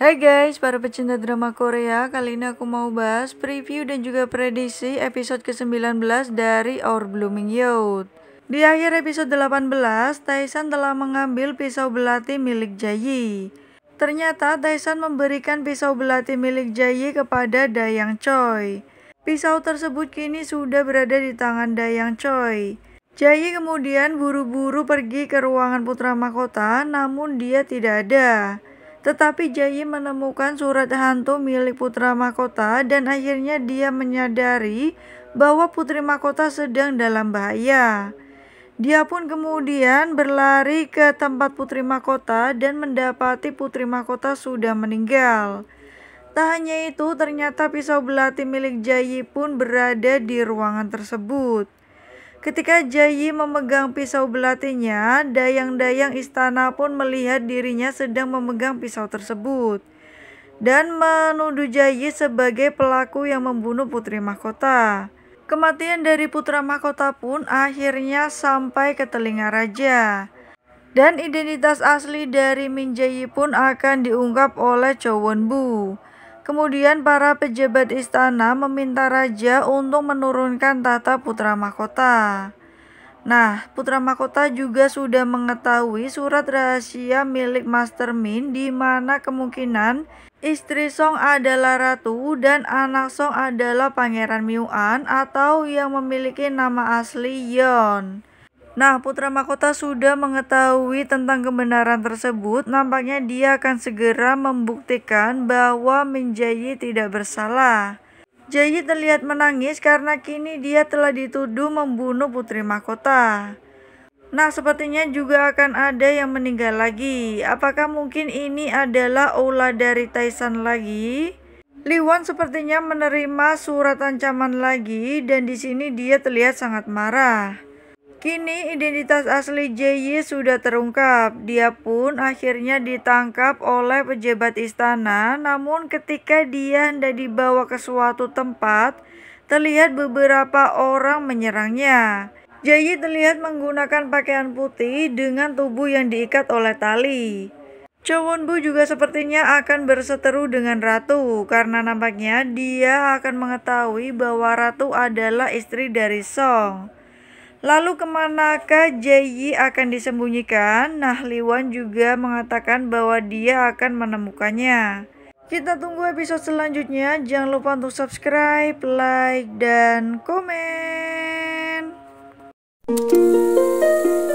Hai guys, para pecinta drama Korea, kali ini aku mau bahas preview dan juga prediksi episode ke-19 dari Our Blooming Youth. Di akhir episode 18, Taesan telah mengambil pisau belati milik Jayi. Ternyata Taesan memberikan pisau belati milik Jayi kepada Dayang Choi. Pisau tersebut kini sudah berada di tangan Dayang Choi. Jayi kemudian buru-buru pergi ke ruangan putra mahkota, namun dia tidak ada. Tetapi Jayi menemukan surat hantu milik putra mahkota dan akhirnya dia menyadari bahwa putri mahkota sedang dalam bahaya. Dia pun kemudian berlari ke tempat putri mahkota dan mendapati putri mahkota sudah meninggal. Tak hanya itu, ternyata pisau belati milik Jayi pun berada di ruangan tersebut. Ketika Jayi memegang pisau belatinya, dayang-dayang istana pun melihat dirinya sedang memegang pisau tersebut dan menuduh Jayi sebagai pelaku yang membunuh putri mahkota. Kematian dari putra mahkota pun akhirnya sampai ke telinga raja. Dan identitas asli dari Min Jayi pun akan diungkap oleh Won Bu. Kemudian para pejabat istana meminta raja untuk menurunkan tata putra mahkota. Nah, putra mahkota juga sudah mengetahui surat rahasia milik Master Min di mana kemungkinan istri Song adalah ratu dan anak Song adalah pangeran Miuan atau yang memiliki nama asli Yeon. Nah, putra mahkota sudah mengetahui tentang kebenaran tersebut. Nampaknya dia akan segera membuktikan bahwa Minjayi tidak bersalah. Jayi terlihat menangis karena kini dia telah dituduh membunuh putri mahkota. Nah, sepertinya juga akan ada yang meninggal lagi. Apakah mungkin ini adalah ulah dari Taisan lagi? Liwan sepertinya menerima surat ancaman lagi dan di sini dia terlihat sangat marah. Kini identitas asli JY sudah terungkap. Dia pun akhirnya ditangkap oleh pejabat istana. Namun ketika dia hendak dibawa ke suatu tempat, terlihat beberapa orang menyerangnya. JY terlihat menggunakan pakaian putih dengan tubuh yang diikat oleh tali. Chowonbu juga sepertinya akan berseteru dengan ratu karena nampaknya dia akan mengetahui bahwa ratu adalah istri dari Song. Lalu kemanakah Jayi akan disembunyikan? Nah, Liwan juga mengatakan bahwa dia akan menemukannya. Kita tunggu episode selanjutnya. Jangan lupa untuk subscribe, like, dan komen.